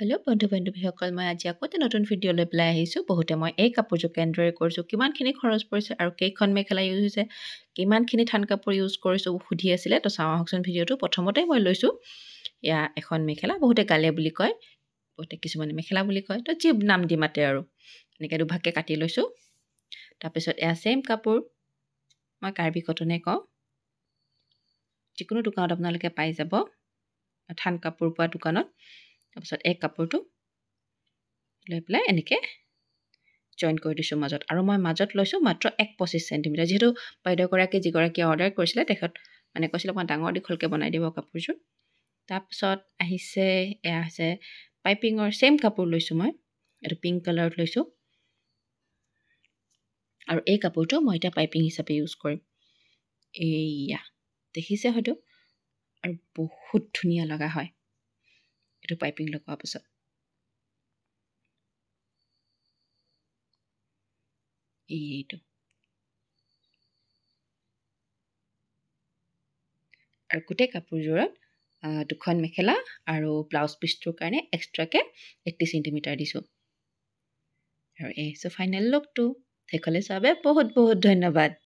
hello' বন্ধু বান্ধৱীসকল মই আজি আকৌ এটা নতুন ভিডিঅ' লৈ পেলাই আহিছোঁ বহুতে মই এই কাপোৰযোৰ কেনেদৰে কৰিছোঁ কিমানখিনি খৰচ পৰিছে আৰু কেইখন মেখেলা ইউজ হৈছে কিমানখিনি থান কাপোৰ ইউজ কৰিছোঁ সুধি আছিলে তো চাওঁ আহকচোন ভিডিঅ'টো প্ৰথমতে মই লৈছোঁ এয়া এখন মেখেলা বহুতে গালে বুলি কয় বহুতে কিছুমানে মেখেলা বুলি কয় তো যি নাম দি মাতে আৰু এনেকৈ দুভাগকৈ কাটি লৈছোঁ তাৰপিছত এয়া ছেম কাপোৰ মই কাৰ্বি কটনে কওঁ যিকোনো দোকানত আপোনালোকে পাই যাব থান কাপোৰ পোৱা দোকানত তাৰপিছত এক কাপোৰটো লৈ পেলাই এনেকৈ জইন কৰি দিছোঁ মাজত আৰু মই মাজত লৈছোঁ মাত্ৰ এক পঁচিছ চেণ্টিমিটাৰ যিহেতু বাইদেউগৰাকী যিগৰাকীয়ে অৰ্ডাৰ কৰিছিলে তেখেত মানে কৈছিলে মই ডাঙৰ দীঘলকৈ বনাই দিব কাপোৰযোৰ তাৰপিছত আহিছে এয়া আছে পাইপিঙৰ ছেম কাপোৰ লৈছোঁ মই এইটো পিংক কালাৰত লৈছোঁ আৰু এই কাপোৰটো মই এতিয়া পাইপিং হিচাপে ইউজ কৰিম এইয়া দেখিছে হয়তো আৰু বহুত ধুনীয়া লগা হয় এইটো পাইপিং লগোৱাৰ পিছত এইটো আৰু গোটেই কাপোৰযোৰত দুখন মেখেলা আৰু ব্লাউজ পিচটোৰ কাৰণে এক্সট্ৰাকৈ এইটটি চেণ্টিমিটাৰ দিছোঁ আৰু এই হৈছে ফাইনেল লুকটো সেইফালে চবে বহুত বহুত ধন্যবাদ